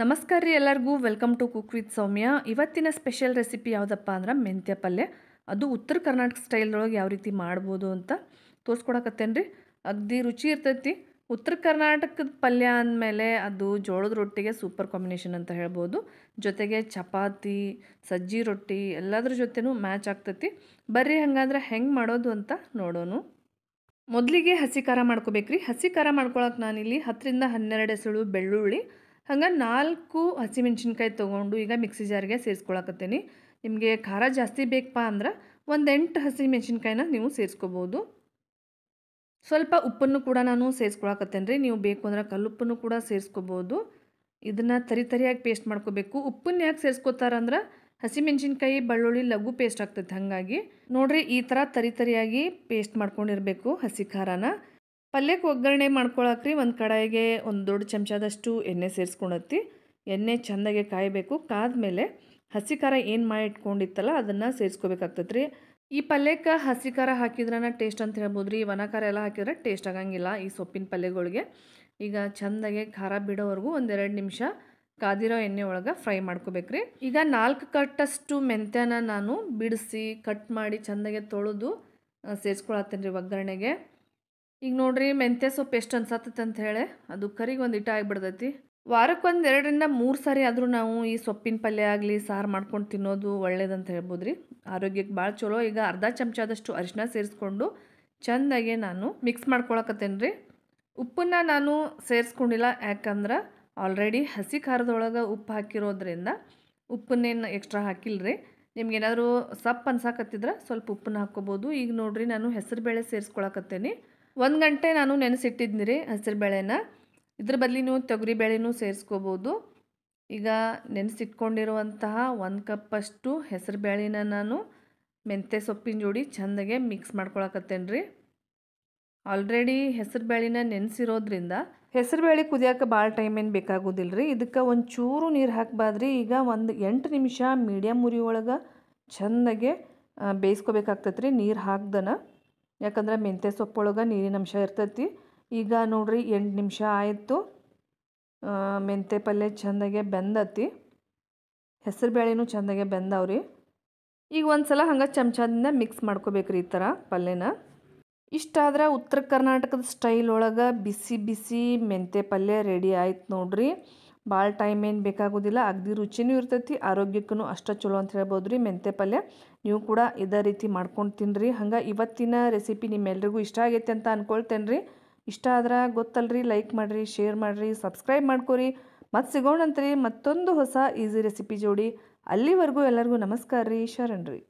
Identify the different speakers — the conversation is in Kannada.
Speaker 1: ನಮಸ್ಕಾರ ರೀ ಎಲ್ಲರಿಗೂ welcome to cook with Soumya ಇವತ್ತಿನ ಸ್ಪೆಷಲ್ ರೆಸಿಪಿ ಯಾವುದಪ್ಪ ಅಂದ್ರೆ ಮೆಂತ್ಯ ಪಲ್ಯ ಅದು ಉತ್ತರ ಕರ್ನಾಟಕ ಸ್ಟೈಲ್ದೊಳಗೆ ಯಾವ ರೀತಿ ಮಾಡ್ಬೋದು ಅಂತ ತೋರಿಸ್ಕೊಡಕತ್ತೇನ್ರಿ ಅಗ್ದಿ ರುಚಿ ಇರ್ತೈತಿ ಉತ್ತರ ಕರ್ನಾಟಕದ ಪಲ್ಯ ಅಂದಮೇಲೆ ಅದು ಜೋಳದ ರೊಟ್ಟಿಗೆ ಸೂಪರ್ ಕಾಂಬಿನೇಷನ್ ಅಂತ ಹೇಳ್ಬೋದು ಜೊತೆಗೆ ಚಪಾತಿ ಸಜ್ಜಿ ರೊಟ್ಟಿ ಎಲ್ಲದ್ರ ಜೊತೆನೂ ಮ್ಯಾಚ್ ಆಗ್ತೈತಿ ಬರ್ರಿ ಹಂಗಾದ್ರೆ ಹೆಂಗೆ ಮಾಡೋದು ಅಂತ ನೋಡೋಣ ಮೊದಲಿಗೆ ಹಸಿ ಖಾರ ಮಾಡ್ಕೋಬೇಕ್ರಿ ಹಸಿ ಖಾರ ಮಾಡ್ಕೊಳಕ್ಕೆ ನಾನಿಲ್ಲಿ ಹತ್ತರಿಂದ ಹನ್ನೆರಡು ಎಸಳು ಬೆಳ್ಳುಳ್ಳಿ ಹಂಗೆ ನಾಲ್ಕು ಹಸಿಮೆಣ್ಸಿನ್ಕಾಯಿ ತೊಗೊಂಡು ಈಗ ಮಿಕ್ಸಿ ಜಾರಿಗೆ ಸೇರಿಸ್ಕೊಳಕತ್ತೀನಿ ನಿಮಗೆ ಖಾರ ಜಾಸ್ತಿ ಬೇಕಪ್ಪ ಅಂದ್ರೆ ಒಂದು ಎಂಟು ಹಸಿ ನೀವು ಸೇರಿಸ್ಕೋಬೋದು ಸ್ವಲ್ಪ ಉಪ್ಪನ್ನು ಕೂಡ ನಾನು ಸೇರಿಸ್ಕೊಳಕತ್ತೇನೆ ರೀ ನೀವು ಬೇಕು ಅಂದ್ರೆ ಕಲ್ಲುಪ್ಪನ್ನು ಕೂಡ ಸೇರಿಸ್ಕೋಬೋದು ಇದನ್ನು ತರಿ ತರಿಯಾಗಿ ಪೇಸ್ಟ್ ಮಾಡ್ಕೋಬೇಕು ಉಪ್ಪನ್ನು ಯಾಕೆ ಸೇರಿಸ್ಕೋತಾರಂದ್ರೆ ಹಸಿಮೆಣ್ಸಿನ್ಕಾಯಿ ಬಳ್ಳುಳ್ಳಿ ಲಘು ಪೇಸ್ಟ್ ಆಗ್ತೈತೆ ಹಾಗಾಗಿ ನೋಡಿರಿ ಈ ಥರ ತರಿ ತರಿಯಾಗಿ ಪೇಸ್ಟ್ ಮಾಡ್ಕೊಂಡಿರಬೇಕು ಹಸಿ ಖಾರನ ಪಲ್ಯಕ್ಕೆ ಒಗ್ಗರಣೆ ಮಾಡ್ಕೊಳಕ್ರಿ ಒಂದು ಕಡಾಯಿಗೆ ಒಂದು ದೊಡ್ಡ ಚಮಚದಷ್ಟು ಎಣ್ಣೆ ಸೇರಿಸ್ಕೊಳತ್ತಿ ಎಣ್ಣೆ ಚೆಂದಾಗೆ ಕಾಯಬೇಕು ಮೇಲೆ ಹಸಿ ಖಾರ ಏನು ಮಾಡಿ ಇಟ್ಕೊಂಡಿತ್ತಲ್ಲ ಅದನ್ನು ಸೇರಿಸ್ಕೋಬೇಕಾಗ್ತದ್ರಿ ರೀ ಈ ಪಲ್ಯಕ್ಕೆ ಹಸಿ ಖಾರ ಹಾಕಿದ್ರೆ ಟೇಸ್ಟ್ ಅಂತ ಹೇಳ್ಬೋದು ರೀ ಒಣ ಖಾರ ಎಲ್ಲ ಹಾಕಿದ್ರೆ ಟೇಸ್ಟ್ ಆಗಂಗಿಲ್ಲ ಈ ಸೊಪ್ಪಿನ ಪಲ್ಯಗಳಿಗೆ ಈಗ ಚೆಂದಾಗೆ ಖಾರ ಬಿಡೋವರೆಗೂ ಒಂದೆರಡು ನಿಮಿಷ ಕಾದಿರೋ ಎಣ್ಣೆ ಒಳಗೆ ಫ್ರೈ ಮಾಡ್ಕೋಬೇಕ್ರಿ ಈಗ ನಾಲ್ಕು ಕಟ್ಟಷ್ಟು ಮೆಂತ್ಯನ ನಾನು ಬಿಡಿಸಿ ಕಟ್ ಮಾಡಿ ಚೆಂದಾಗೆ ತೊಳೆದು ಸೇರಿಸ್ಕೊಳತ್ತೇನೆ ರೀ ಒಗ್ಗರಣೆಗೆ ಈಗ ನೋಡ್ರಿ ಮೆಂತ್ಯ ಸೊಪ್ಪು ಎಷ್ಟು ಅನ್ಸತ್ತೈತೆ ಅಂತ ಹೇಳಿ ಅದು ಕರಿಗೆ ಒಂದು ಇಟ ಆಗಿಬಿಡ್ತೈತಿ ವಾರಕ್ಕೆ ಒಂದು ಎರಡರಿಂದ ಮೂರು ಸಾರಿ ಆದರೂ ನಾವು ಈ ಸೊಪ್ಪಿನ ಪಲ್ಯ ಆಗಲಿ ಸಾರು ಮಾಡ್ಕೊಂಡು ತಿನ್ನೋದು ಒಳ್ಳೇದಂತ ಹೇಳ್ಬೋದು ರೀ ಆರೋಗ್ಯಕ್ಕೆ ಭಾಳ ಚಲೋ ಈಗ ಅರ್ಧ ಚಮಚದಷ್ಟು ಅರಿಶಿನ ಸೇರಿಸ್ಕೊಂಡು ಚೆಂದಾಗೆ ನಾನು ಮಿಕ್ಸ್ ಮಾಡ್ಕೊಳಕತ್ತೇನೆ ರೀ ಉಪ್ಪನ್ನು ನಾನು ಸೇರಿಸ್ಕೊಂಡಿಲ್ಲ ಯಾಕಂದ್ರೆ ಆಲ್ರೆಡಿ ಹಸಿ ಖಾರದೊಳಗೆ ಉಪ್ಪು ಹಾಕಿರೋದ್ರಿಂದ ಉಪ್ಪನ್ನೇನು ಎಕ್ಸ್ಟ್ರಾ ಹಾಕಿಲ್ಲ ರೀ ನಿಮ್ಗೇನಾದರೂ ಸೊಪ್ಪು ಅನ್ಸಾಕತ್ತಿದ್ರೆ ಸ್ವಲ್ಪ ಉಪ್ಪನ್ನ ಹಾಕ್ಕೋಬೋದು ಈಗ ನೋಡಿರಿ ನಾನು ಹೆಸರು ಬೇಳೆ ಸೇರಿಸ್ಕೊಳಕತ್ತೇನೆ ಒಂದು ಗಂಟೆ ನಾನು ನೆನೆಸಿಟ್ಟಿದ್ದೀನಿ ಹಸಿರು ಬೇಳೆನ ಇದ್ರ ಬದಲಿ ನೀವು ತೊಗರಿ ಬೇಳೆನೂ ಸೇರಿಸ್ಕೋಬೋದು ಈಗ ನೆನೆಸಿಟ್ಕೊಂಡಿರುವಂತಹ ಒಂದು ಕಪ್ಪಷ್ಟು ಹೆಸರು ಬೇಳೆನ ನಾನು ಮೆಂತ್ಯ ಸೊಪ್ಪಿನ ಜೋಡಿ ಚೆಂದಾಗೆ ಮಿಕ್ಸ್ ಮಾಡ್ಕೊಳಕತ್ತೇನೆ ರೀ ಆಲ್ರೆಡಿ ಹೆಸರು ಬೇಳೆನ ನೆನೆಸಿರೋದ್ರಿಂದ ಹೆಸರು ಬೇಳೆ ಕುದಿಯೋಕೆ ಭಾಳ ಟೈಮ್ ಏನು ಬೇಕಾಗೋದಿಲ್ಲ ರೀ ಇದಕ್ಕೆ ಒಂದು ಚೂರು ನೀರು ಹಾಕಬಾರ್ದ್ರಿ ಈಗ ಒಂದು ಎಂಟು ನಿಮಿಷ ಮೀಡಿಯಮ್ ಉರಿಯೊಳಗೆ ಒಳಗೆ ಚೆಂದಾಗೆ ನೀರು ಹಾಕ್ದನ ಯಾಕಂದ್ರೆ ಮೆಂತ್ಯ ಸೊಪ್ಪೊಳಗೆ ನೀರಿನಂಶ ಇರ್ತೈತಿ ಈಗ ನೋಡಿರಿ ಎಂಟು ನಿಮಿಷ ಆಯಿತು ಮೆಂತ್ಯ ಪಲ್ಯ ಚೆಂದಾಗೆ ಬೆಂದತಿ ಹೆಸರು ಬೇಳೆನೂ ಚೆಂದಾಗೆ ಬೆಂದವ್ರಿ ಈಗ ಒಂದು ಸಲ ಹಂಗೆ ಚಮಚದಿಂದ ಮಿಕ್ಸ್ ಮಾಡ್ಕೋಬೇಕ್ರಿ ಈ ಥರ ಪಲ್ಯನ ಇಷ್ಟಾದ್ರೆ ಉತ್ತರ ಕರ್ನಾಟಕದ ಸ್ಟೈಲ್ ಒಳಗೆ ಬಿಸಿ ಬಿಸಿ ಮೆಂತೆ ಪಲ್ಯ ರೆಡಿ ಆಯ್ತು ನೋಡ್ರಿ ಭಾಳ ಟೈಮ್ ಏನು ಬೇಕಾಗೋದಿಲ್ಲ ಅಗ್ದಿ ರುಚಿನೂ ಇರ್ತೈತಿ ಆರೋಗ್ಯಕ್ಕೂ ಅಷ್ಟೇ ಚಲೋ ಅಂತ ಹೇಳ್ಬೋದು ರೀ ಮೆಂತೆ ಪಲ್ಯ ನೀವು ಕೂಡ ಇದೇ ರೀತಿ ಮಾಡ್ಕೊಂಡು ತಿನ್ನಿರಿ ಹಂಗೆ ಇವತ್ತಿನ ರೆಸಿಪಿ ನಿಮ್ಮೆಲ್ಲರಿಗೂ ಇಷ್ಟ ಆಗೈತೆ ಅಂತ ಅಂದ್ಕೊಳ್ತೇನೆ ರೀ ಇಷ್ಟ ಆದ್ರೆ ಗೊತ್ತಲ್ರಿ ಲೈಕ್ ಮಾಡಿರಿ ಶೇರ್ ಮಾಡಿರಿ ಸಬ್ಸ್ಕ್ರೈಬ್ ಮಾಡ್ಕೊರಿ ಮತ್ತು ಸಿಗೋಣಂತ್ರಿ ಮತ್ತೊಂದು ಹೊಸ ಈಸಿ ರೆಸಿಪಿ ಜೋಡಿ ಅಲ್ಲಿವರೆಗೂ ಎಲ್ಲರಿಗೂ ನಮಸ್ಕಾರ ರೀ ಶರಣ್ರಿ